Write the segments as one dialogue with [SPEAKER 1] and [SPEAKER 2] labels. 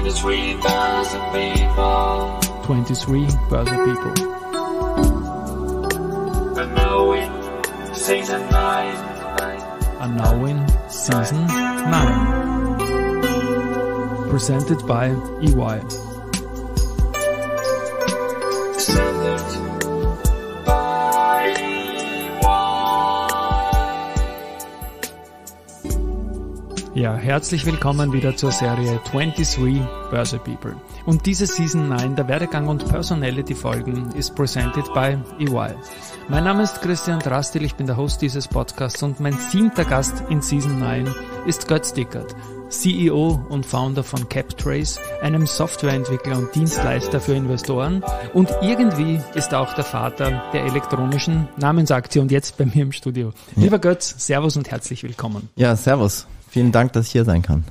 [SPEAKER 1] 23,000 people. 23,000 people. Unknowing season 9. Unknowing season 9. Presented by EY. Ja, herzlich willkommen wieder zur Serie 23 Börse People. Und diese Season 9 der Werdegang und Personality Folgen ist presented by EY. Mein Name ist Christian Drastil, ich bin der Host dieses Podcasts und mein siebter Gast in Season 9 ist Götz Dickert, CEO und Founder von CapTrace, einem Softwareentwickler und Dienstleister für Investoren. Und irgendwie ist er auch der Vater der elektronischen Namensaktie und jetzt bei mir im Studio. Lieber Götz, Servus und herzlich willkommen.
[SPEAKER 2] Ja, Servus. Vielen Dank, dass ich hier sein kann.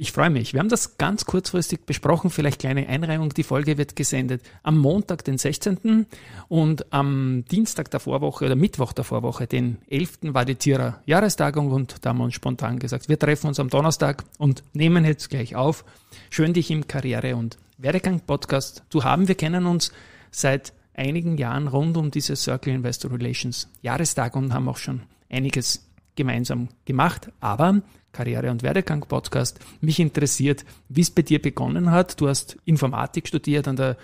[SPEAKER 1] Ich freue mich. Wir haben das ganz kurzfristig besprochen. Vielleicht kleine Einreihung. Die Folge wird gesendet am Montag, den 16. und am Dienstag der Vorwoche oder Mittwoch der Vorwoche, den 11. war die Tierer Jahrestagung und da haben wir uns spontan gesagt, wir treffen uns am Donnerstag und nehmen jetzt gleich auf. Schön dich im Karriere und Werdegang Podcast zu haben. Wir kennen uns seit einigen Jahren rund um diese Circle Investor Relations Jahrestagung und haben auch schon einiges gemeinsam gemacht. Aber Karriere- und Werdegang-Podcast. Mich interessiert, wie es bei dir begonnen hat. Du hast Informatik studiert an der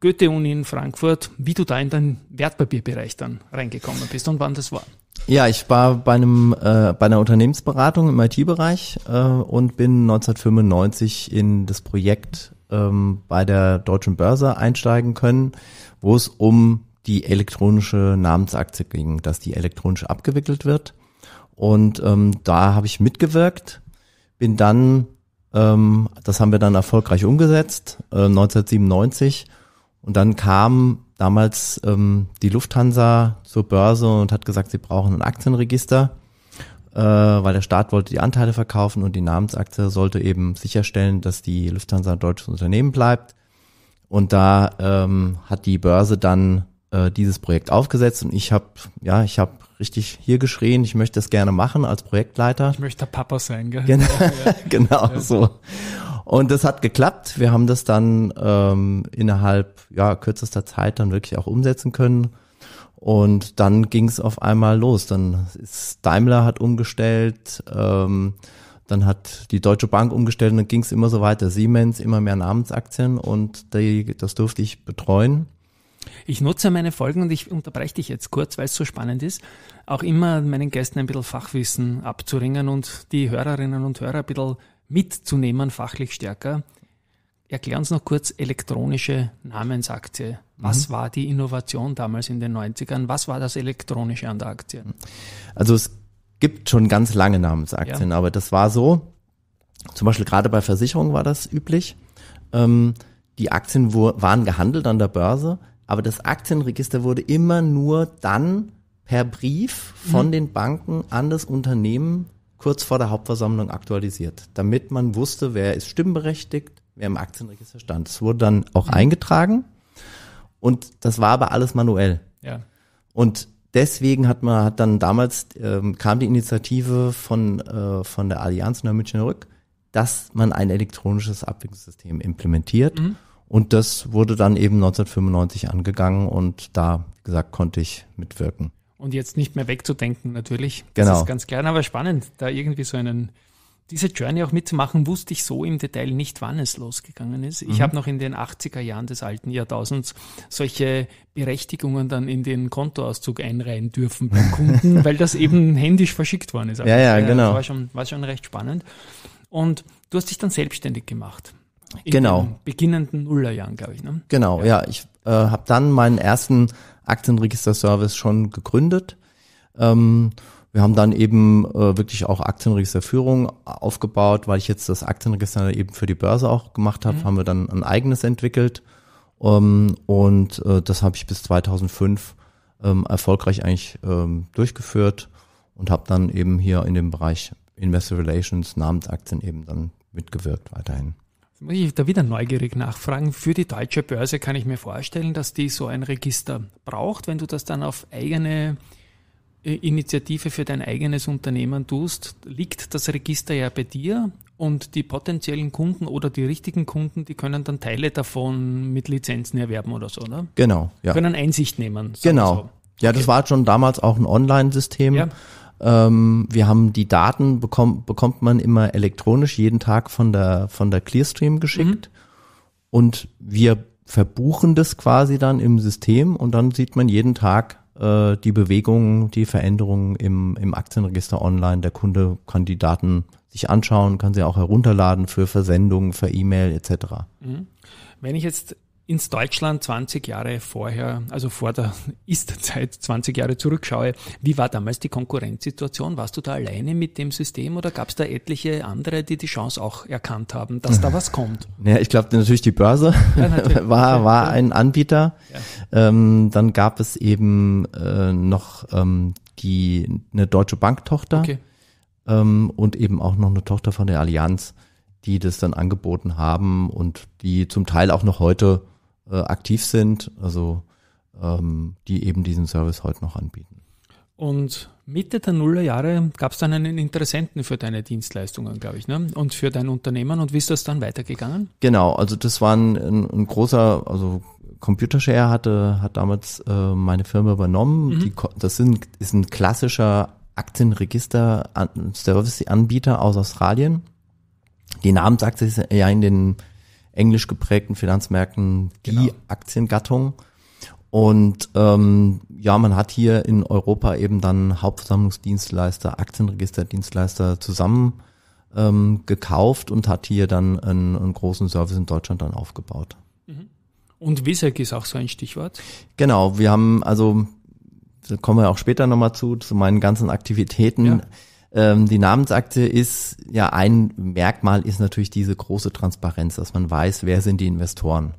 [SPEAKER 1] Goethe-Uni in Frankfurt, wie du da in deinen Wertpapierbereich dann reingekommen bist und wann das war.
[SPEAKER 2] Ja, ich war bei einem äh, bei einer Unternehmensberatung im IT-Bereich äh, und bin 1995 in das Projekt ähm, bei der Deutschen Börse einsteigen können, wo es um die elektronische Namensaktie ging, dass die elektronisch abgewickelt wird. Und ähm, da habe ich mitgewirkt, bin dann, ähm, das haben wir dann erfolgreich umgesetzt, äh, 1997. Und dann kam damals ähm, die Lufthansa zur Börse und hat gesagt, sie brauchen ein Aktienregister, äh, weil der Staat wollte die Anteile verkaufen und die Namensaktie sollte eben sicherstellen, dass die Lufthansa ein deutsches Unternehmen bleibt. Und da ähm, hat die Börse dann äh, dieses Projekt aufgesetzt und ich habe, ja, ich habe richtig hier geschrien, ich möchte das gerne machen als Projektleiter.
[SPEAKER 1] Ich möchte Papa sein, gell? Genau, ja. genau ja. so.
[SPEAKER 2] Und das hat geklappt. Wir haben das dann ähm, innerhalb ja, kürzester Zeit dann wirklich auch umsetzen können. Und dann ging es auf einmal los. Dann ist Daimler hat umgestellt, ähm, dann hat die Deutsche Bank umgestellt und dann ging es immer so weiter. Siemens, immer mehr Namensaktien und die, das durfte ich betreuen.
[SPEAKER 1] Ich nutze meine Folgen und ich unterbreche dich jetzt kurz, weil es so spannend ist, auch immer meinen Gästen ein bisschen Fachwissen abzuringen und die Hörerinnen und Hörer ein bisschen mitzunehmen, fachlich stärker. Erklär uns noch kurz elektronische Namensaktie. Was mhm. war die Innovation damals in den 90ern? Was war das Elektronische an der Aktie?
[SPEAKER 2] Also es gibt schon ganz lange Namensaktien, ja. aber das war so, zum Beispiel gerade bei Versicherungen war das üblich. Ähm, die Aktien waren gehandelt an der Börse aber das Aktienregister wurde immer nur dann per Brief von mhm. den Banken an das Unternehmen kurz vor der Hauptversammlung aktualisiert, damit man wusste, wer ist stimmberechtigt, wer im Aktienregister stand. Es wurde dann auch mhm. eingetragen und das war aber alles manuell. Ja. Und deswegen hat man hat dann damals ähm, kam die Initiative von äh, von der Allianz Neumünchen Rück, dass man ein elektronisches Abwicklungssystem implementiert. Mhm. Und das wurde dann eben 1995 angegangen und da, wie gesagt, konnte ich mitwirken.
[SPEAKER 1] Und jetzt nicht mehr wegzudenken, natürlich. Das genau. ist ganz klar, aber spannend, da irgendwie so einen, diese Journey auch mitzumachen, wusste ich so im Detail nicht, wann es losgegangen ist. Ich mhm. habe noch in den 80er Jahren des alten Jahrtausends solche Berechtigungen dann in den Kontoauszug einreihen dürfen beim Kunden, weil das eben händisch verschickt worden ist. Aber ja, ja, genau. Das war schon, war schon recht spannend. Und du hast dich dann selbstständig gemacht. In genau. Den beginnenden Nullerjahren, glaube ich. Ne?
[SPEAKER 2] Genau, ja. ja ich äh, habe dann meinen ersten Aktienregister-Service schon gegründet. Ähm, wir haben dann eben äh, wirklich auch Aktienregisterführung aufgebaut, weil ich jetzt das Aktienregister eben für die Börse auch gemacht habe, mhm. haben wir dann ein eigenes entwickelt. Ähm, und äh, das habe ich bis 2005 ähm, erfolgreich eigentlich ähm, durchgeführt und habe dann eben hier in dem Bereich Investor Relations, Namensaktien eben dann mitgewirkt weiterhin
[SPEAKER 1] muss ich da wieder neugierig nachfragen. Für die deutsche Börse kann ich mir vorstellen, dass die so ein Register braucht. Wenn du das dann auf eigene äh, Initiative für dein eigenes Unternehmen tust, liegt das Register ja bei dir und die potenziellen Kunden oder die richtigen Kunden, die können dann Teile davon mit Lizenzen erwerben oder so, oder? Genau, ja. Können Einsicht nehmen. Genau. So.
[SPEAKER 2] Ja, das war schon damals auch ein Online-System. Ja. Ähm, wir haben die Daten bekommt, bekommt man immer elektronisch jeden Tag von der, von der Clearstream geschickt. Mhm. Und wir verbuchen das quasi dann im System und dann sieht man jeden Tag äh, die Bewegungen, die Veränderungen im, im Aktienregister online. Der Kunde kann die Daten sich anschauen, kann sie auch herunterladen für Versendungen, für E-Mail etc.
[SPEAKER 1] Mhm. Wenn ich jetzt ins Deutschland 20 Jahre vorher, also vor der Ist-Zeit 20 Jahre zurückschaue, wie war damals die Konkurrenzsituation? Warst du da alleine mit dem System oder gab es da etliche andere, die die Chance auch erkannt haben, dass da was kommt?
[SPEAKER 2] Ja, ich glaube natürlich die Börse ja, natürlich. war, war ein Anbieter. Ja. Ähm, dann gab es eben äh, noch ähm, die eine deutsche Banktochter okay. ähm, und eben auch noch eine Tochter von der Allianz die das dann angeboten haben und die zum Teil auch noch heute äh, aktiv sind, also ähm, die eben diesen Service heute noch anbieten.
[SPEAKER 1] Und Mitte der Nullerjahre gab es dann einen Interessenten für deine Dienstleistungen, glaube ich, ne? und für dein Unternehmen. Und wie ist das dann weitergegangen?
[SPEAKER 2] Genau, also das war ein, ein großer, also Computershare hatte, hat damals äh, meine Firma übernommen. Mhm. Die, das sind, ist ein klassischer Aktienregister-Service-Anbieter aus Australien. Die Namensaktie ist ja in den englisch geprägten Finanzmärkten die genau. Aktiengattung. Und ähm, ja, man hat hier in Europa eben dann Hauptversammlungsdienstleister, Aktienregisterdienstleister zusammen ähm, gekauft und hat hier dann einen, einen großen Service in Deutschland dann aufgebaut.
[SPEAKER 1] Mhm. Und WISEC ist auch so ein Stichwort.
[SPEAKER 2] Genau, wir haben also, da kommen wir auch später nochmal zu, zu meinen ganzen Aktivitäten. Ja. Ähm, die Namensakte ist ja ein Merkmal ist natürlich diese große Transparenz, dass man weiß, wer sind die Investoren.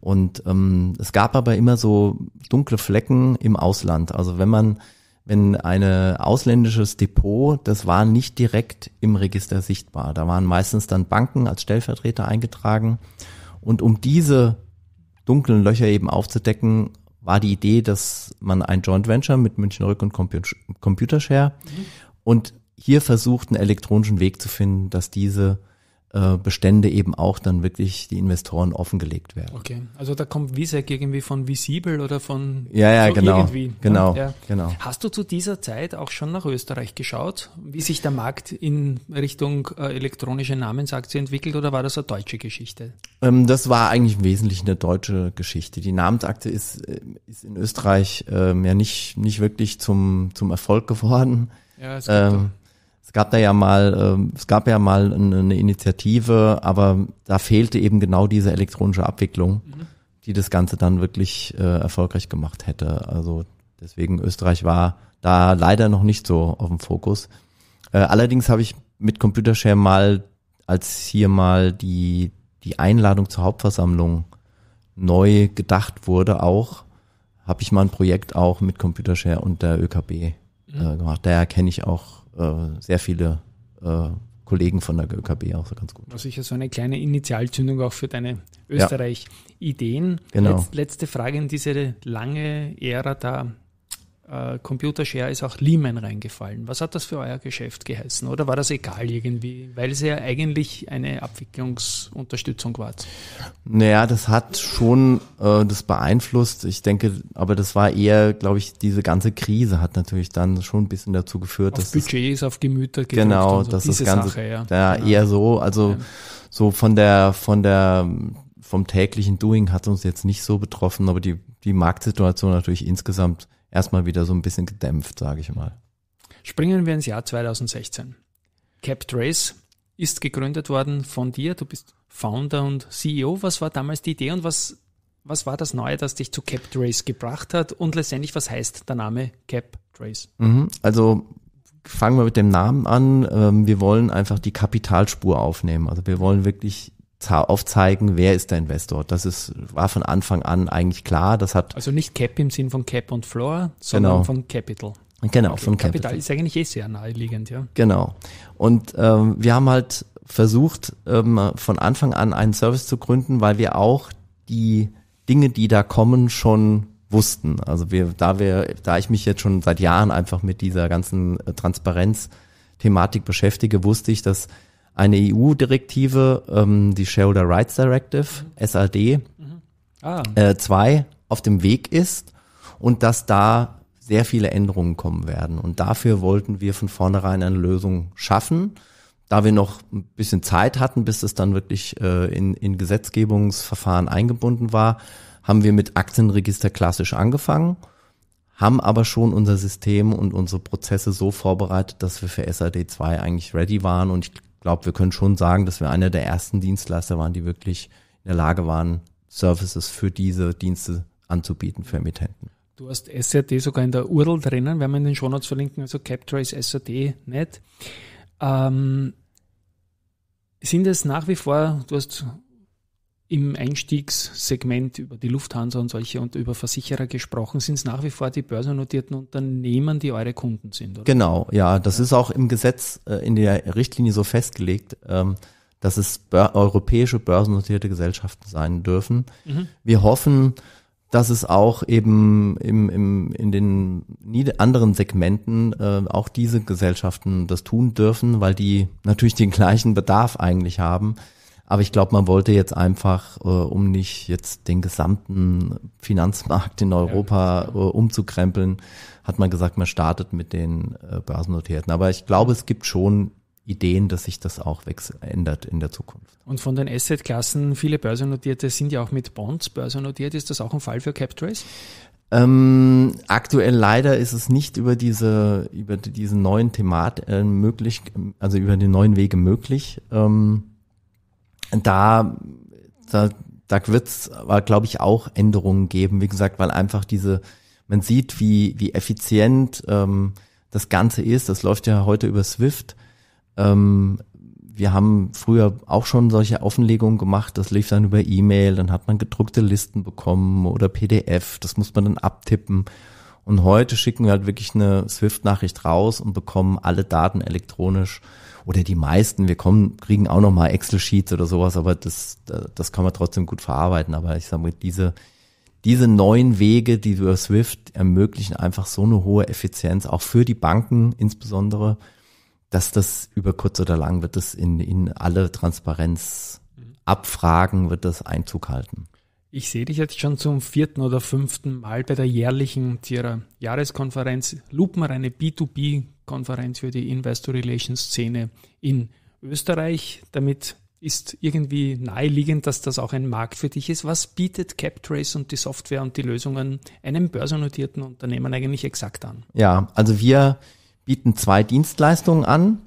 [SPEAKER 2] Und ähm, es gab aber immer so dunkle Flecken im Ausland. Also wenn man, wenn ein ausländisches Depot, das war nicht direkt im Register sichtbar. Da waren meistens dann Banken als Stellvertreter eingetragen. Und um diese dunklen Löcher eben aufzudecken, war die Idee, dass man ein Joint Venture mit München Rück und Computershare mhm. und hier versucht, einen elektronischen Weg zu finden, dass diese äh, Bestände eben auch dann wirklich die Investoren offengelegt werden.
[SPEAKER 1] Okay, also da kommt Visec irgendwie von Visibel oder von ja ja so genau irgendwie. Ne? genau ja. genau. Hast du zu dieser Zeit auch schon nach Österreich geschaut, wie sich der Markt in Richtung äh, elektronische Namensaktie entwickelt oder war das eine deutsche Geschichte?
[SPEAKER 2] Ähm, das war eigentlich im Wesentlichen eine deutsche Geschichte. Die Namensaktie ist, äh, ist in Österreich ähm, ja nicht nicht wirklich zum zum Erfolg geworden. Ja, es gibt ähm, es gab da ja mal, äh, es gab ja mal eine Initiative, aber da fehlte eben genau diese elektronische Abwicklung, mhm. die das Ganze dann wirklich äh, erfolgreich gemacht hätte. Also deswegen Österreich war da leider noch nicht so auf dem Fokus. Äh, allerdings habe ich mit Computershare mal, als hier mal die, die Einladung zur Hauptversammlung neu gedacht wurde, auch habe ich mal ein Projekt auch mit Computershare und der ÖKB äh, mhm. gemacht. Daher kenne ich auch äh, sehr viele äh, Kollegen von der ÖKB auch so ganz gut.
[SPEAKER 1] Also sicher so eine kleine Initialzündung auch für deine Österreich-Ideen. Ja, genau. Letz, letzte Frage in diese lange Ära da äh, Computershare ist auch Lehman reingefallen. Was hat das für euer Geschäft geheißen? Oder war das egal irgendwie, weil es ja eigentlich eine Abwicklungsunterstützung war?
[SPEAKER 2] Naja, das hat schon äh, das beeinflusst. Ich denke, aber das war eher, glaube ich, diese ganze Krise hat natürlich dann schon ein bisschen dazu geführt, auf dass
[SPEAKER 1] Budgets das, auf Gemüter genau, so, das ist ganz. ja. Da genau. eher
[SPEAKER 2] so, also ja. so von der von der vom täglichen Doing hat uns jetzt nicht so betroffen, aber die die Marktsituation natürlich insgesamt erstmal wieder so ein bisschen gedämpft,
[SPEAKER 1] sage ich mal. Springen wir ins Jahr 2016. Capped Race ist gegründet worden von dir. Du bist Founder und CEO. Was war damals die Idee und was, was war das Neue, das dich zu Capped Race gebracht hat? Und letztendlich, was heißt der Name Capped Race?
[SPEAKER 2] Mhm. Also fangen wir mit dem Namen an. Ähm, wir wollen einfach die Kapitalspur aufnehmen. Also wir wollen wirklich aufzeigen, wer ist der Investor. Das ist, war von Anfang an eigentlich klar. Das hat
[SPEAKER 1] also nicht Cap im Sinn von Cap und Floor, sondern genau. von Capital. Genau, okay. von Capital. Capital ist eigentlich eh sehr naheliegend, ja.
[SPEAKER 2] Genau. Und ähm, wir haben halt versucht, ähm, von Anfang an einen Service zu gründen, weil wir auch die Dinge, die da kommen, schon wussten. Also wir, da wir, da ich mich jetzt schon seit Jahren einfach mit dieser ganzen äh, Transparenz-Thematik beschäftige, wusste ich, dass eine EU-Direktive, ähm, die Shareholder Rights Directive, mhm. SRD 2, mhm. ah. äh, auf dem Weg ist und dass da sehr viele Änderungen kommen werden. Und dafür wollten wir von vornherein eine Lösung schaffen. Da wir noch ein bisschen Zeit hatten, bis es dann wirklich äh, in, in Gesetzgebungsverfahren eingebunden war, haben wir mit Aktienregister klassisch angefangen, haben aber schon unser System und unsere Prozesse so vorbereitet, dass wir für SAD 2 eigentlich ready waren. Und ich glaube, wir können schon sagen, dass wir einer der ersten Dienstleister waren, die wirklich in der Lage waren, Services für diese Dienste anzubieten für Emittenten.
[SPEAKER 1] Du hast SRD sogar in der URL drinnen, werden wir in den Shownotes verlinken, also Captrace SRD Ähm, sind es nach wie vor, du hast im Einstiegssegment über die Lufthansa und solche und über Versicherer gesprochen, sind es nach wie vor die börsennotierten Unternehmen, die eure Kunden sind, oder?
[SPEAKER 2] Genau, ja, das ist auch im Gesetz, äh, in der Richtlinie so festgelegt, ähm, dass es europäische börsennotierte Gesellschaften sein dürfen. Mhm. Wir hoffen, dass es auch eben im, im, in den anderen Segmenten äh, auch diese Gesellschaften das tun dürfen, weil die natürlich den gleichen Bedarf eigentlich haben aber ich glaube, man wollte jetzt einfach, äh, um nicht jetzt den gesamten Finanzmarkt in Europa äh, umzukrempeln, hat man gesagt, man startet mit den äh, Börsennotierten. Aber ich glaube, es gibt schon Ideen, dass sich das auch ändert in der Zukunft.
[SPEAKER 1] Und von den Assetklassen, viele Börsennotierte sind ja auch mit Bonds börsennotiert. Ist das auch ein Fall für CapTrace?
[SPEAKER 2] Ähm, aktuell leider ist es nicht über diese über diesen neuen Themat äh, möglich, also über den neuen Wege möglich. Ähm, da, da, da wird es, äh, glaube ich, auch Änderungen geben, wie gesagt, weil einfach diese, man sieht, wie, wie effizient ähm, das Ganze ist. Das läuft ja heute über Swift. Ähm, wir haben früher auch schon solche Offenlegungen gemacht, das lief dann über E-Mail, dann hat man gedruckte Listen bekommen oder PDF, das muss man dann abtippen. Und heute schicken wir halt wirklich eine Swift-Nachricht raus und bekommen alle Daten elektronisch oder die meisten, wir kommen, kriegen auch nochmal Excel-Sheets oder sowas, aber das, das kann man trotzdem gut verarbeiten. Aber ich sage mal, diese, diese neuen Wege, die über Swift ermöglichen, einfach so eine hohe Effizienz, auch für die Banken insbesondere, dass das über kurz oder lang wird das in, in alle Transparenz mhm. abfragen, wird das Einzug halten.
[SPEAKER 1] Ich sehe dich jetzt schon zum vierten oder fünften Mal bei der jährlichen Tierer Jahreskonferenz, lupenreine B2B-Konferenz für die Investor Relations Szene in Österreich. Damit ist irgendwie naheliegend, dass das auch ein Markt für dich ist. Was bietet CapTrace und die Software und die Lösungen einem börsennotierten Unternehmen eigentlich exakt an?
[SPEAKER 2] Ja, also wir bieten zwei Dienstleistungen an.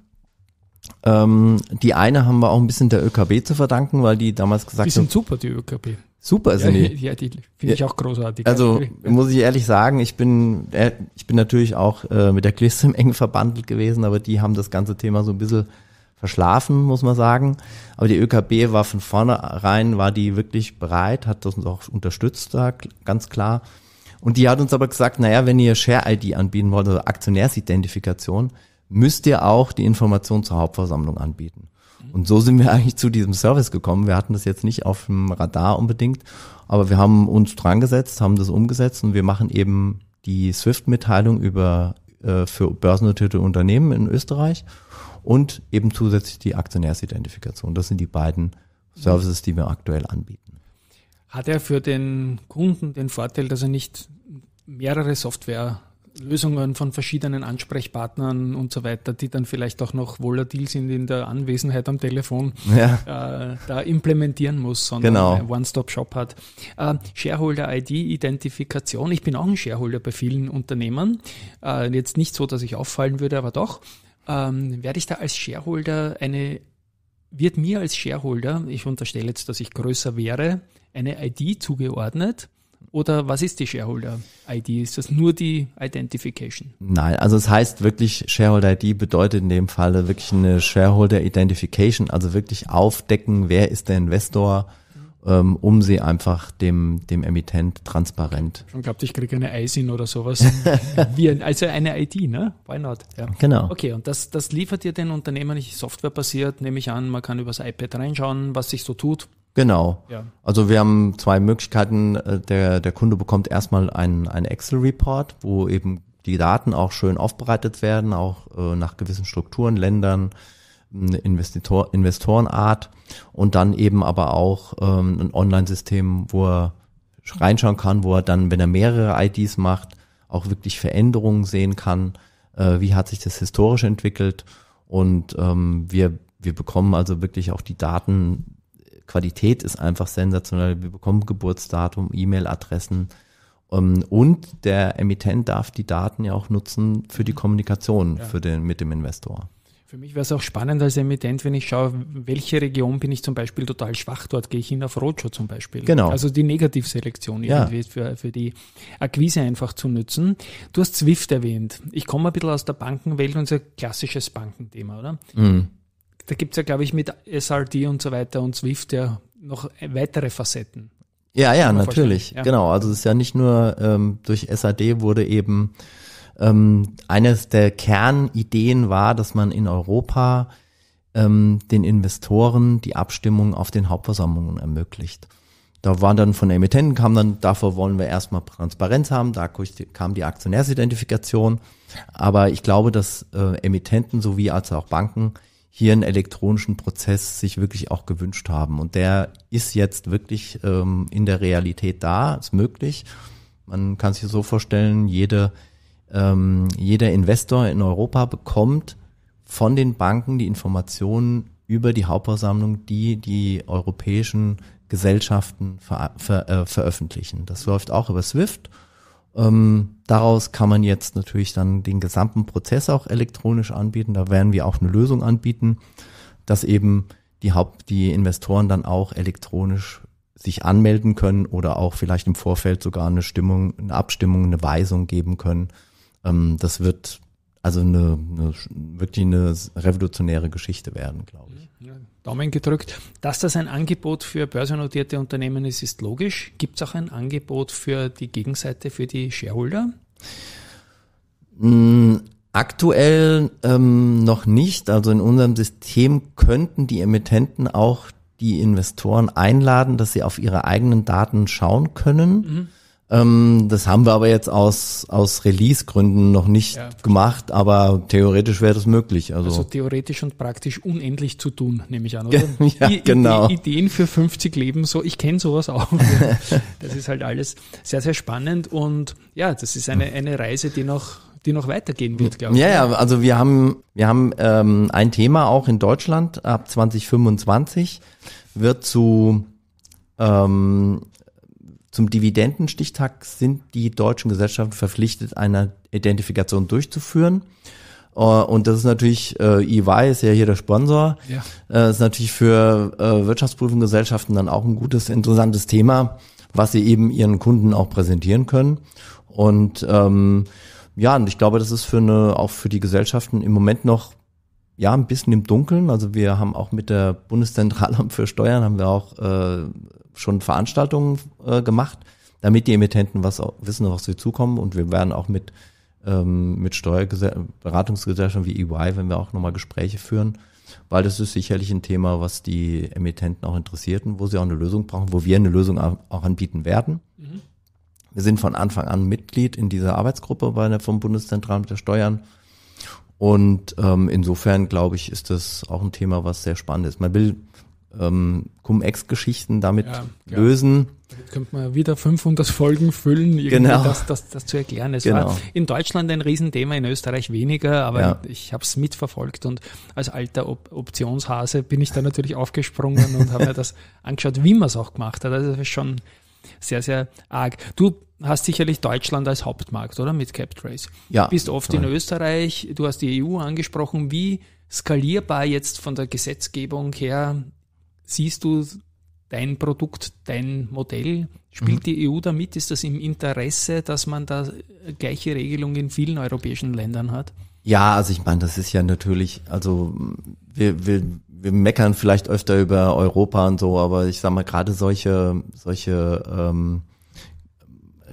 [SPEAKER 2] Ähm, die eine haben wir auch ein bisschen der ÖKB zu verdanken, weil die damals gesagt haben. Die sind super, die ÖKB. Super Sini. ja, die. die finde ich ja. auch großartig. Also muss ich ehrlich sagen, ich bin, äh, ich bin natürlich auch äh, mit der im eng verbandelt gewesen, aber die haben das ganze Thema so ein bisschen verschlafen, muss man sagen. Aber die ÖKB war von vornherein, war die wirklich bereit, hat das uns auch unterstützt da, ganz klar. Und die hat uns aber gesagt, naja, wenn ihr Share-ID anbieten wollt, also Aktionärsidentifikation, müsst ihr auch die Information zur Hauptversammlung anbieten. Und so sind wir eigentlich zu diesem Service gekommen. Wir hatten das jetzt nicht auf dem Radar unbedingt, aber wir haben uns dran gesetzt, haben das umgesetzt und wir machen eben die SWIFT-Mitteilung über äh, für börsennotierte Unternehmen in Österreich und eben zusätzlich die Aktionärsidentifikation. Das sind die beiden Services, die wir aktuell anbieten.
[SPEAKER 1] Hat er für den Kunden den Vorteil, dass er nicht mehrere Software Lösungen von verschiedenen Ansprechpartnern und so weiter, die dann vielleicht auch noch volatil sind in der Anwesenheit am Telefon, ja. äh, da implementieren muss, sondern genau. ein One-Stop-Shop hat. Äh, Shareholder-ID-Identifikation. Ich bin auch ein Shareholder bei vielen Unternehmen. Äh, jetzt nicht so, dass ich auffallen würde, aber doch. Ähm, werde ich da als Shareholder eine, wird mir als Shareholder, ich unterstelle jetzt, dass ich größer wäre, eine ID zugeordnet, oder was ist die Shareholder-ID? Ist das nur die Identification?
[SPEAKER 2] Nein, also es heißt wirklich, Shareholder-ID bedeutet in dem Falle wirklich eine Shareholder-Identification, also wirklich aufdecken, wer ist der Investor, ähm, um sie einfach dem, dem Emittent transparent.
[SPEAKER 1] Schon glaubt, ich kriege eine ISIN oder sowas. Wie ein, also eine ID, ne? Why not? Ja. Genau. Okay, und das, das liefert dir den Unternehmen nicht softwarebasiert, nehme ich an, man kann übers iPad reinschauen, was sich so tut.
[SPEAKER 2] Genau. Ja. Also wir haben zwei Möglichkeiten. Äh, der, der Kunde bekommt erstmal einen, einen Excel-Report, wo eben die Daten auch schön aufbereitet werden, auch äh, nach gewissen Strukturen, Ländern, Investitor, Investorenart und dann eben aber auch ähm, ein Online-System, wo er reinschauen kann, wo er dann, wenn er mehrere IDs macht, auch wirklich Veränderungen sehen kann, äh, wie hat sich das historisch entwickelt und ähm, wir, wir bekommen also wirklich auch die Daten Qualität ist einfach sensationell. Wir bekommen Geburtsdatum, E-Mail-Adressen. Ähm, und der Emittent darf die Daten ja auch nutzen für die Kommunikation ja. für den, mit dem Investor.
[SPEAKER 1] Für mich wäre es auch spannend als Emittent, wenn ich schaue, welche Region bin ich zum Beispiel total schwach, dort gehe ich hin auf Roadshow zum Beispiel. Genau. Also die Negativselektion ja. für, für die Akquise einfach zu nutzen. Du hast Swift erwähnt. Ich komme ein bisschen aus der Bankenwelt, unser klassisches Bankenthema, oder? Mhm da gibt es ja, glaube ich, mit SRD und so weiter und Swift ja noch weitere Facetten. Ja, ja, natürlich. Ja. Genau.
[SPEAKER 2] Also es ist ja nicht nur ähm, durch SAD wurde eben ähm, eines der Kernideen war, dass man in Europa ähm, den Investoren die Abstimmung auf den Hauptversammlungen ermöglicht. Da waren dann von Emittenten kam dann, davor wollen wir erstmal Transparenz haben, da kam die Aktionärsidentifikation. Aber ich glaube, dass äh, Emittenten sowie als auch Banken hier einen elektronischen Prozess sich wirklich auch gewünscht haben. Und der ist jetzt wirklich ähm, in der Realität da, ist möglich. Man kann sich so vorstellen, jede, ähm, jeder Investor in Europa bekommt von den Banken die Informationen über die Hauptversammlung, die die europäischen Gesellschaften ver ver äh, veröffentlichen. Das läuft auch über SWIFT ähm, daraus kann man jetzt natürlich dann den gesamten Prozess auch elektronisch anbieten. Da werden wir auch eine Lösung anbieten, dass eben die Haupt, die Investoren dann auch elektronisch sich anmelden können oder auch vielleicht im Vorfeld sogar eine Stimmung, eine Abstimmung, eine Weisung geben können. Ähm, das wird also eine, eine, wirklich eine revolutionäre Geschichte werden, glaube
[SPEAKER 1] ich. Daumen gedrückt. Dass das ein Angebot für börsennotierte Unternehmen ist, ist logisch. Gibt es auch ein Angebot für die Gegenseite, für die Shareholder?
[SPEAKER 2] Mm, aktuell ähm, noch nicht. Also in unserem System könnten die Emittenten auch die Investoren einladen, dass sie auf ihre eigenen Daten schauen können. Mhm. Ähm, das haben wir aber jetzt aus, aus Release-Gründen noch nicht ja. gemacht, aber theoretisch wäre das möglich. Also. also.
[SPEAKER 1] theoretisch und praktisch unendlich zu tun, nehme ich an, oder? ja, I genau. Ideen für 50 Leben, so ich kenne sowas auch. das ist halt alles sehr, sehr spannend und ja, das ist eine, eine Reise, die noch die noch weitergehen wird, glaube ich. Ja, ja,
[SPEAKER 2] also wir haben, wir haben ähm, ein Thema auch in Deutschland ab 2025 wird zu ähm, zum Dividendenstichtag sind die deutschen Gesellschaften verpflichtet, eine Identifikation durchzuführen. Äh, und das ist natürlich, äh, EY ist ja hier der Sponsor, ja. Äh, ist natürlich für äh, Wirtschaftsprüfungsgesellschaften dann auch ein gutes, interessantes Thema, was sie eben ihren Kunden auch präsentieren können. Und ähm, ja, und ich glaube, das ist für eine, auch für die Gesellschaften im Moment noch ja ein bisschen im Dunkeln. Also wir haben auch mit der Bundeszentralamt für Steuern haben wir auch äh, schon Veranstaltungen äh, gemacht, damit die Emittenten was wissen, was sie zukommen. Und wir werden auch mit, ähm, mit Steuerberatungsgesellschaften wie EY, wenn wir auch nochmal Gespräche führen, weil das ist sicherlich ein Thema, was die Emittenten auch interessiert und wo sie auch eine Lösung brauchen, wo wir eine Lösung auch anbieten werden. Mhm. Wir sind von Anfang an Mitglied in dieser Arbeitsgruppe bei der vom Bundeszentralamt der Steuern. Und ähm, insofern glaube ich, ist das auch ein Thema, was sehr spannend ist. Man will, ähm, Cum-Ex-Geschichten damit ja, lösen.
[SPEAKER 1] Jetzt könnte man wieder 500 Folgen füllen, genau. das, das, das zu erklären. Es genau. war in Deutschland ein Riesenthema, in Österreich weniger, aber ja. ich habe es mitverfolgt und als alter Op Optionshase bin ich da natürlich aufgesprungen und habe mir das angeschaut, wie man es auch gemacht hat. Also das ist schon sehr, sehr arg. Du hast sicherlich Deutschland als Hauptmarkt, oder? Mit CapTrace. Ja. Du bist oft toll. in Österreich, du hast die EU angesprochen. Wie skalierbar jetzt von der Gesetzgebung her siehst du dein Produkt, dein Modell? Spielt mhm. die EU damit? Ist das im Interesse, dass man da gleiche Regelungen in vielen europäischen Ländern hat?
[SPEAKER 2] Ja, also ich meine, das ist ja natürlich, also wir, wir, wir meckern vielleicht öfter über Europa und so, aber ich sag mal, gerade solche, solche ähm,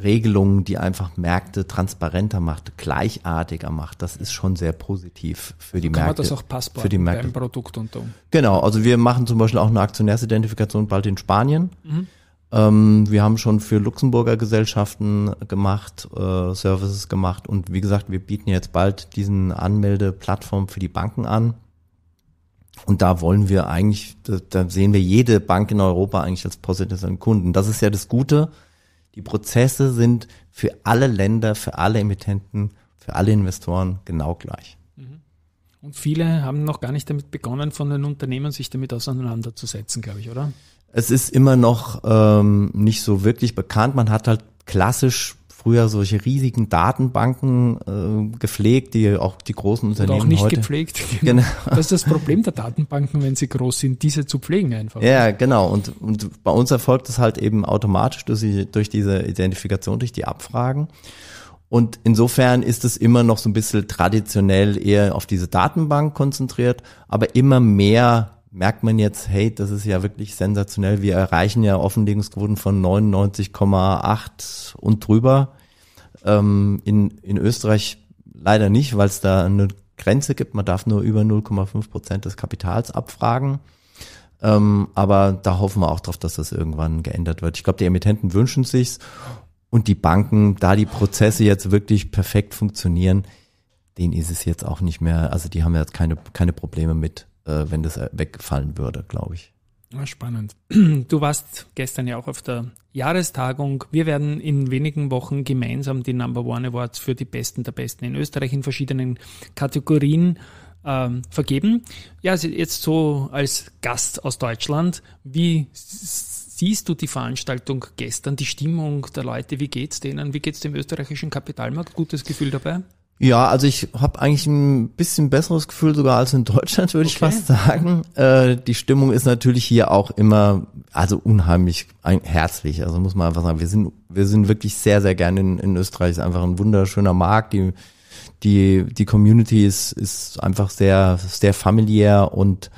[SPEAKER 2] Regelungen, die einfach Märkte transparenter macht, gleichartiger macht, das ist schon sehr positiv für die Kann Märkte. Kann man das auch passbar für die Märkte. beim Produkt und um. Genau, also wir machen zum Beispiel auch eine Aktionärsidentifikation bald in Spanien. Mhm. Ähm, wir haben schon für Luxemburger Gesellschaften gemacht, äh, Services gemacht und wie gesagt, wir bieten jetzt bald diesen Anmeldeplattform für die Banken an. Und da wollen wir eigentlich, da, da sehen wir jede Bank in Europa eigentlich als potenziellen Kunden. Das ist ja das Gute die Prozesse sind für alle Länder, für alle Emittenten, für alle Investoren genau gleich.
[SPEAKER 1] Mhm. Und viele haben noch gar nicht damit begonnen, von den Unternehmen sich damit auseinanderzusetzen, glaube ich, oder?
[SPEAKER 2] Es ist immer noch ähm, nicht so wirklich bekannt. Man hat halt klassisch früher solche riesigen Datenbanken äh, gepflegt, die auch die großen Unternehmen Oder auch nicht heute, gepflegt. Genau. Das ist das
[SPEAKER 1] Problem der Datenbanken, wenn sie groß sind, diese zu pflegen einfach. Ja,
[SPEAKER 2] genau. Und, und bei uns erfolgt das halt eben automatisch durch, die, durch diese Identifikation, durch die Abfragen. Und insofern ist es immer noch so ein bisschen traditionell eher auf diese Datenbank konzentriert, aber immer mehr merkt man jetzt, hey, das ist ja wirklich sensationell. Wir erreichen ja Offenlegungsquoten von 99,8 und drüber. Ähm, in, in Österreich leider nicht, weil es da eine Grenze gibt. Man darf nur über 0,5 Prozent des Kapitals abfragen. Ähm, aber da hoffen wir auch drauf, dass das irgendwann geändert wird. Ich glaube, die Emittenten wünschen sich's und die Banken, da die Prozesse jetzt wirklich perfekt funktionieren, denen ist es jetzt auch nicht mehr, also die haben jetzt keine, keine Probleme mit äh, wenn das äh, wegfallen würde, glaube ich.
[SPEAKER 1] Ah, spannend. Du warst gestern ja auch auf der Jahrestagung. Wir werden in wenigen Wochen gemeinsam die Number One Awards für die Besten der Besten in Österreich in verschiedenen Kategorien ähm, vergeben. Ja, jetzt so als Gast aus Deutschland, wie siehst du die Veranstaltung gestern, die Stimmung der Leute? Wie geht es denen? Wie geht es dem österreichischen Kapitalmarkt? Gutes Gefühl dabei?
[SPEAKER 2] Ja, also ich habe eigentlich ein bisschen besseres Gefühl sogar als in Deutschland, würde okay. ich fast sagen. Äh, die Stimmung ist natürlich hier auch immer, also unheimlich herzlich. Also muss man einfach sagen, wir sind, wir sind wirklich sehr, sehr gerne in, in Österreich. Ist einfach ein wunderschöner Markt. Die, die, die Community ist, ist einfach sehr, sehr familiär und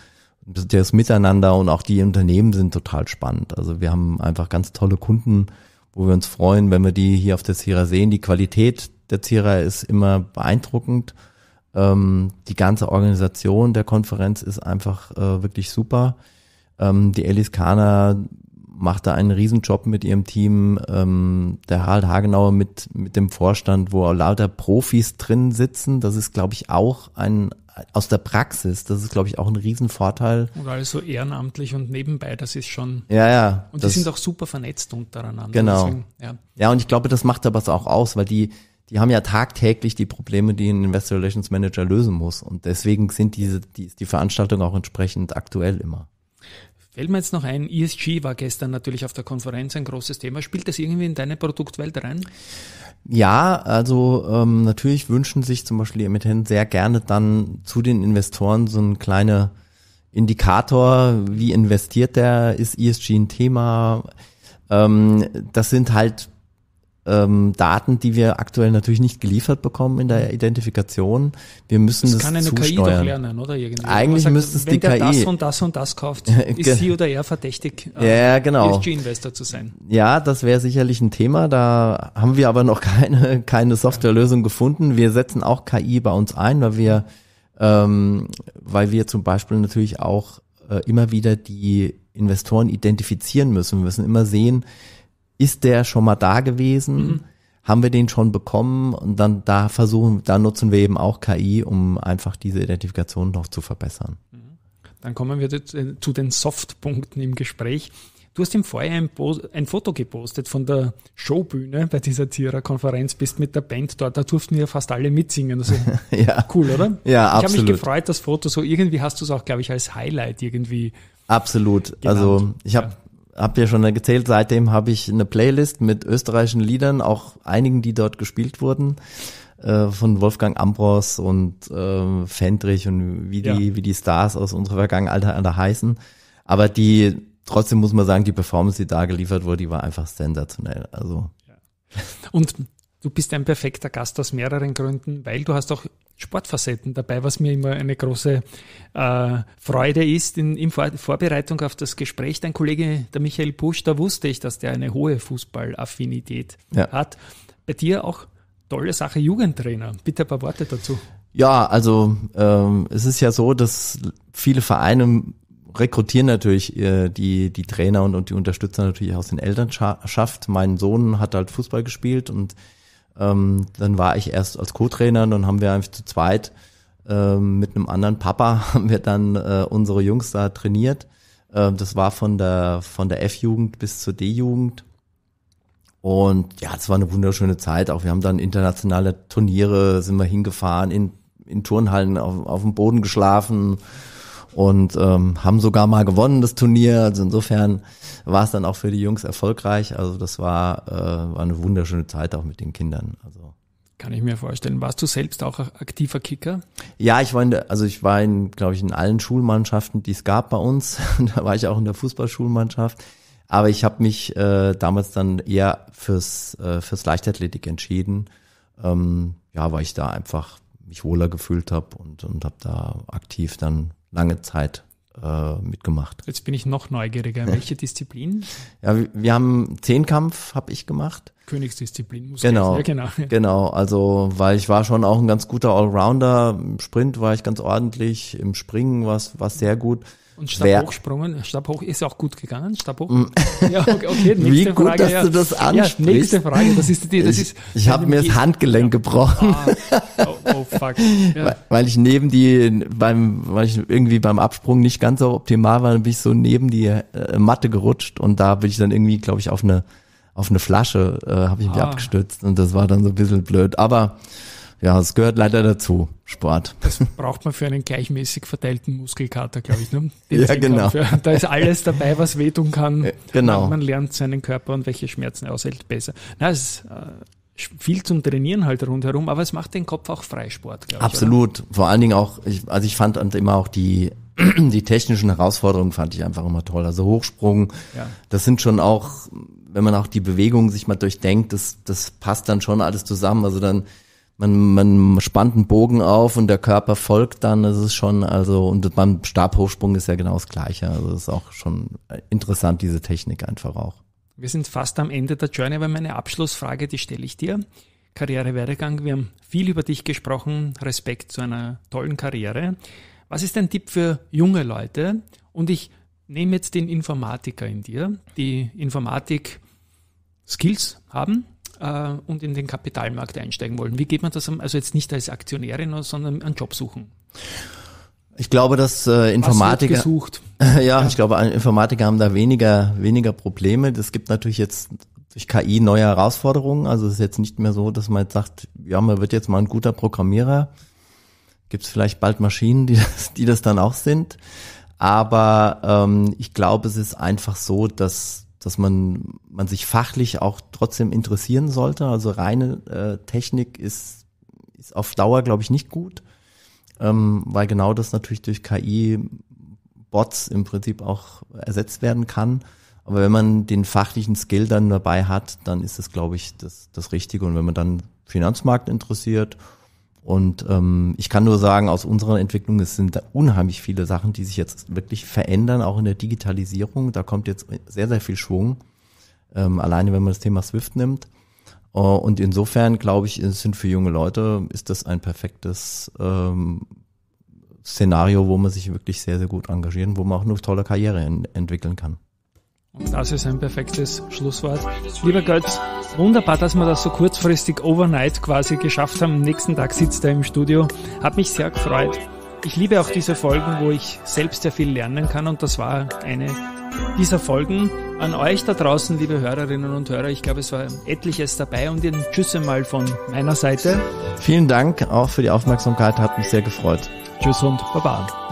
[SPEAKER 2] das Miteinander und auch die Unternehmen sind total spannend. Also wir haben einfach ganz tolle Kunden, wo wir uns freuen, wenn wir die hier auf der Sierra sehen. Die Qualität der CIRA ist immer beeindruckend. Ähm, die ganze Organisation der Konferenz ist einfach äh, wirklich super. Ähm, die Elis Kana macht da einen Riesenjob mit ihrem Team. Ähm, der Harald Hagenauer mit, mit dem Vorstand, wo lauter Profis drin sitzen. Das ist, glaube ich, auch ein aus der Praxis, das ist, glaube ich, auch ein Riesenvorteil.
[SPEAKER 1] Und alles so ehrenamtlich und nebenbei, das ist schon. Ja, ja. Und die sind auch super vernetzt untereinander. Genau. Deswegen, ja.
[SPEAKER 2] ja, und ich glaube, das macht aber es auch aus, weil die, die haben ja tagtäglich die Probleme, die ein Investor Relations Manager lösen muss. Und deswegen sind diese, die, die Veranstaltung auch entsprechend aktuell immer.
[SPEAKER 1] Fällt mir jetzt noch ein, ESG war gestern natürlich auf der Konferenz ein großes Thema. Spielt das irgendwie in deine Produktwelt rein?
[SPEAKER 2] Ja, also ähm, natürlich wünschen sich zum Beispiel die Emittenten sehr gerne dann zu den Investoren so ein kleiner Indikator, wie investiert der, ist ESG ein Thema? Ähm, das sind halt ähm, Daten, die wir aktuell natürlich nicht geliefert bekommen in der mhm. Identifikation. Wir müssen das, das kann eine zusteuern. KI doch lernen, oder? Irgendwie. Eigentlich sagt, müsste es die KI. Wenn der das und das und das kauft, ist sie
[SPEAKER 1] oder er verdächtig, äh, ja, genau. Äh, ESG-Investor zu sein.
[SPEAKER 2] Ja, das wäre sicherlich ein Thema. Da haben wir aber noch keine, keine Softwarelösung gefunden. Wir setzen auch KI bei uns ein, weil wir, ähm, weil wir zum Beispiel natürlich auch äh, immer wieder die Investoren identifizieren müssen. Wir müssen immer sehen, ist der schon mal da gewesen? Mhm. Haben wir den schon bekommen? Und dann da versuchen, da nutzen wir eben auch KI, um einfach diese Identifikation noch zu verbessern. Mhm.
[SPEAKER 1] Dann kommen wir äh, zu den Softpunkten im Gespräch. Du hast im Vorjahr ein, ein, Foto gepostet von der Showbühne bei dieser Zierer-Konferenz, bist mit der Band dort, da durften wir fast alle mitsingen. Also ja. Cool, oder? Ja, ich absolut. Ich habe mich gefreut, das Foto so, irgendwie hast du es auch, glaube ich, als Highlight irgendwie.
[SPEAKER 2] Absolut. Also, genannt. Also ich habe ja habt ihr schon erzählt, seitdem habe ich eine Playlist mit österreichischen Liedern, auch einigen, die dort gespielt wurden, äh, von Wolfgang Ambros und äh, Fendrich und wie die, ja. wie die Stars aus unserer Vergangenheit alle heißen. Aber die, trotzdem muss man sagen, die Performance, die da geliefert wurde, die war einfach sensationell. Also.
[SPEAKER 1] Und Du bist ein perfekter Gast aus mehreren Gründen, weil du hast auch Sportfacetten dabei, was mir immer eine große äh, Freude ist in, in Vor Vorbereitung auf das Gespräch. Dein Kollege, der Michael Busch, da wusste ich, dass der eine hohe Fußballaffinität ja. hat. Bei dir auch tolle Sache, Jugendtrainer. Bitte ein paar Worte dazu.
[SPEAKER 2] Ja, also ähm, es ist ja so, dass viele Vereine rekrutieren natürlich äh, die, die Trainer und, und die Unterstützer natürlich aus den Elternschaft. Mein Sohn hat halt Fußball gespielt und ähm, dann war ich erst als Co-Trainer, dann haben wir einfach zu zweit ähm, mit einem anderen Papa haben wir dann äh, unsere Jungs da trainiert. Ähm, das war von der von der F-Jugend bis zur D-Jugend. Und ja, es war eine wunderschöne Zeit. Auch wir haben dann internationale Turniere, sind wir hingefahren, in, in Turnhallen auf, auf dem Boden geschlafen, und ähm, haben sogar mal gewonnen das Turnier. Also insofern war es dann auch für die Jungs erfolgreich. Also das war, äh, war eine wunderschöne Zeit auch mit den Kindern. Also
[SPEAKER 1] kann ich mir vorstellen. Warst du selbst auch aktiver Kicker?
[SPEAKER 2] Ja, ich war in der, also ich war in, glaube ich, in allen Schulmannschaften, die es gab bei uns. da war ich auch in der Fußballschulmannschaft. Aber ich habe mich äh, damals dann eher fürs, äh, fürs Leichtathletik entschieden. Ähm, ja, weil ich da einfach mich wohler gefühlt habe und, und habe da aktiv dann lange Zeit äh, mitgemacht.
[SPEAKER 1] Jetzt bin ich noch neugieriger. Welche Disziplin?
[SPEAKER 2] ja, wir, wir haben Zehnkampf, habe ich gemacht.
[SPEAKER 1] Königsdisziplin muss genau, sagen. Ja, genau.
[SPEAKER 2] Genau, also weil ich war schon auch ein ganz guter Allrounder. Im Sprint war ich ganz ordentlich, im Springen war es sehr gut. Und
[SPEAKER 1] Stabhochsprungen, Stabhoch ist auch gut gegangen, Stabhoch. Mm. ja, okay, okay, nächste Wie gut, Frage, dass ja. du das ansprichst. Ja, nächste Frage, das ist die, das ist. Ich, ich habe mir das
[SPEAKER 2] Handgelenk ja. gebrochen.
[SPEAKER 1] Ah, oh, oh, fuck.
[SPEAKER 2] Ja. Weil, weil ich neben die, beim, weil ich irgendwie beim Absprung nicht ganz so optimal war, dann bin ich so neben die äh, Matte gerutscht und da bin ich dann irgendwie, glaube ich, auf eine auf eine Flasche äh, habe ich mich ah. abgestützt und das war dann so ein bisschen blöd. Aber ja, es gehört leider dazu, Sport.
[SPEAKER 1] Das braucht man für einen gleichmäßig verteilten Muskelkater, glaube ich. Ne? ja, genau. Für, da ist alles dabei, was wehtun kann. Genau. Man, lernt seinen Körper und welche Schmerzen er aushält besser. Na, es ist äh, viel zum Trainieren halt rundherum, aber es macht den Kopf auch Freisport, glaube ich. Absolut.
[SPEAKER 2] Oder? Vor allen Dingen auch, ich, also ich fand immer auch die die technischen Herausforderungen fand ich einfach immer toll. Also Hochsprung, ja. das sind schon auch wenn man auch die Bewegung sich mal durchdenkt, das, das passt dann schon alles zusammen. Also dann, man, man spannt einen Bogen auf und der Körper folgt dann. Das ist schon, also, und beim Stabhochsprung ist ja genau das Gleiche. Also, das ist auch schon interessant, diese Technik einfach auch.
[SPEAKER 1] Wir sind fast am Ende der Journey, aber meine Abschlussfrage, die stelle ich dir. Karriere Werdegang. Wir haben viel über dich gesprochen. Respekt zu einer tollen Karriere. Was ist dein Tipp für junge Leute? Und ich nehme jetzt den Informatiker in dir. Die Informatik Skills haben äh, und in den Kapitalmarkt einsteigen wollen. Wie geht man das, also jetzt nicht als Aktionärin, sondern einen Job suchen?
[SPEAKER 2] Ich glaube, dass äh, Informatiker ja, ja, ich glaube, Informatiker haben da weniger weniger Probleme. Das gibt natürlich jetzt durch KI neue Herausforderungen. Also es ist jetzt nicht mehr so, dass man jetzt sagt, ja, man wird jetzt mal ein guter Programmierer. Gibt es vielleicht bald Maschinen, die das, die das dann auch sind. Aber ähm, ich glaube, es ist einfach so, dass dass man, man sich fachlich auch trotzdem interessieren sollte. Also reine äh, Technik ist, ist auf Dauer, glaube ich, nicht gut, ähm, weil genau das natürlich durch KI-Bots im Prinzip auch ersetzt werden kann. Aber wenn man den fachlichen Skill dann dabei hat, dann ist das, glaube ich, das, das Richtige. Und wenn man dann Finanzmarkt interessiert und ähm, ich kann nur sagen, aus unserer Entwicklung, es sind unheimlich viele Sachen, die sich jetzt wirklich verändern, auch in der Digitalisierung. Da kommt jetzt sehr, sehr viel Schwung, ähm, alleine wenn man das Thema Swift nimmt. Äh, und insofern, glaube ich, sind für junge Leute, ist das ein perfektes ähm, Szenario, wo man sich wirklich sehr, sehr gut engagieren, wo man auch eine tolle Karriere entwickeln kann.
[SPEAKER 1] Und das ist ein perfektes Schlusswort. Lieber Götz, wunderbar, dass wir das so kurzfristig overnight quasi geschafft haben. Am nächsten Tag sitzt er im Studio. Hat mich sehr gefreut. Ich liebe auch diese Folgen, wo ich selbst sehr viel lernen kann und das war eine dieser Folgen. An euch da draußen, liebe Hörerinnen und Hörer, ich glaube, es war etliches dabei und ein Tschüss einmal von
[SPEAKER 2] meiner Seite. Vielen Dank auch für die Aufmerksamkeit, hat mich sehr gefreut. Tschüss und Baba.